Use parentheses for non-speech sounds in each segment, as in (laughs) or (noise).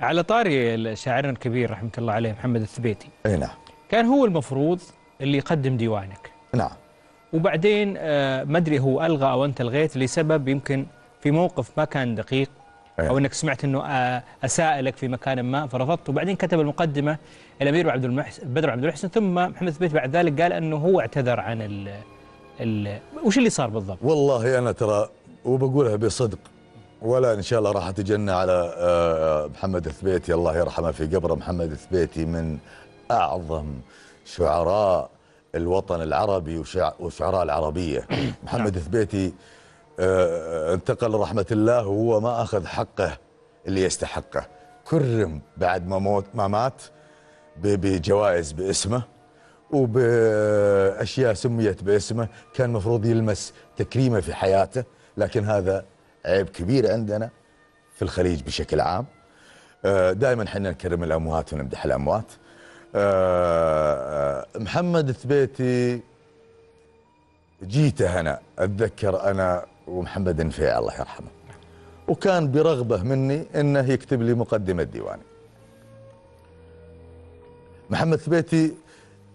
على طاري شاعرنا الكبير رحمه الله عليه محمد الثبيتي اي نعم كان هو المفروض اللي يقدم ديوانك نعم وبعدين آه، ما ادري هو الغى او انت الغيت لسبب يمكن في موقف ما كان دقيق نعم. او انك سمعت انه آه، اساء لك في مكان ما فرفضت وبعدين كتب المقدمه الامير عبد المحسن بدر عبد المحسن ثم محمد الثبيتي بعد ذلك قال انه هو اعتذر عن ال وش اللي صار بالضبط؟ والله انا ترى وبقولها بصدق ولا ان شاء الله راح اتجنى على آه، آه، محمد الثبيتي الله يرحمه في قبره محمد الثبيتي من اعظم شعراء الوطن العربي وشعراء العربيه (clears throat) نعم. محمد الثبيتي آه، انتقل رحمه الله وهو ما اخذ حقه اللي يستحقه كرم بعد ما موت ما مات بجوائز باسمه وباشياء سميت باسمه كان مفروض يلمس تكريمه في حياته لكن هذا عيب كبير عندنا في الخليج بشكل عام آه، دائما احنا نكرم الاموات ونمدح الاموات آه، آه، محمد ثبيتي جيته انا اتذكر انا ومحمد النفيع الله يرحمه وكان برغبه مني انه يكتب لي مقدمه ديواني محمد ثبيتي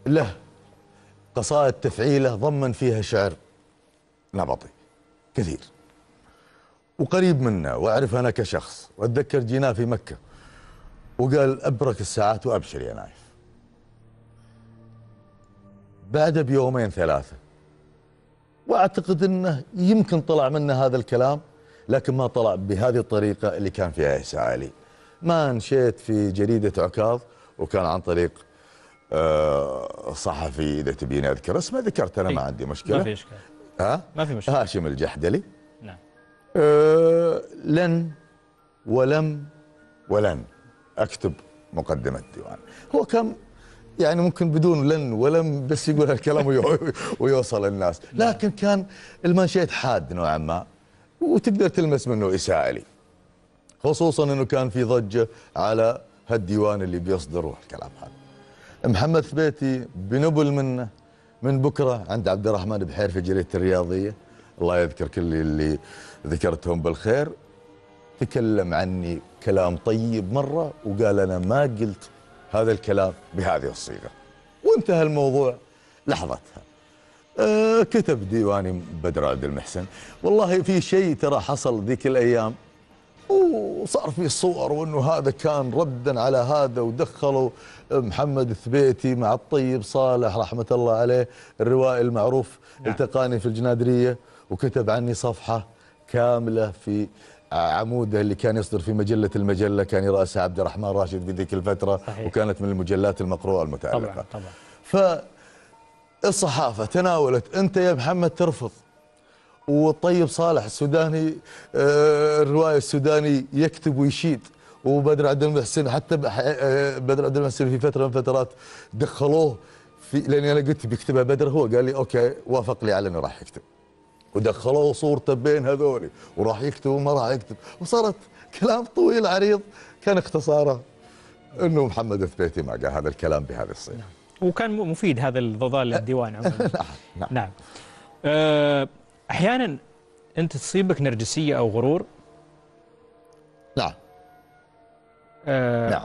له قصائد تفعيله ضمن فيها شعر نبطي كثير وقريب منا واعرف انا كشخص واتذكر جيناه في مكه وقال ابرك الساعات وابشر يا نايف بعد بيومين ثلاثه واعتقد انه يمكن طلع منه هذا الكلام لكن ما طلع بهذه الطريقه اللي كان فيها عيسى علي ما نشيت في جريده عكاظ وكان عن طريق آه، صحفي اذا تبيني اذكر اسمه ذكرت انا ما إيه. عندي مشكله ما في اشكال ها ما في مشكله هاشم الجحدلي أه لن ولم ولن اكتب مقدمه ديوان هو كم يعني ممكن بدون لن ولم بس يقول هالكلام (laughs) ويوصل للناس لكن كان المنشيت حاد نوعا ما وتقدر تلمس منه إساءة لي خصوصا أنه كان في ضجة على هالديوان اللي بيصدر الكلام هذا محمد ثبيتي بنبل منه من بكرة عند عبد الرحمن بحير في جريدة الرياضية الله يذكر كل اللي ذكرتهم بالخير تكلم عني كلام طيب مرة وقال أنا ما قلت هذا الكلام بهذه الصيغة وانتهى الموضوع لحظتها أه كتب ديواني بدر عبد المحسن والله في شيء ترى حصل ذيك الأيام وصار في صور وانه هذا كان ردا على هذا ودخلوا محمد الثبيتي مع الطيب صالح رحمه الله عليه الروائي المعروف نعم. التقاني في الجنادريه وكتب عني صفحة كاملة في عموده اللي كان يصدر في مجلة المجلة كان يرأسها عبد الرحمن راشد في ذيك الفترة صحيح. وكانت من المجلات المقروءة المتعلقة طبعا طبعا فالصحافة تناولت أنت يا محمد ترفض والطيب صالح السوداني آه، الرواية السوداني يكتب ويشيد وبدر عبد المحسن حتى آه، بدر عبد المحسن في فترة من فترات دخلوه في لأني أنا قلت بيكتبها بدر هو قال لي أوكي وافق لي على أنه راح يكتب ودخلوا صورته بين هذول وراح يكتب وما راح يكتب وصارت كلام طويل عريض كان اختصاره انه محمد الثبيتي ما قال هذا الكلام بهذه الصيغه نعم. وكان مفيد هذا الضلال (laughs) للديوان عموما نعم نعم, نعم. آه، احيانا انت تصيبك نرجسيه او غرور نعم أه نعم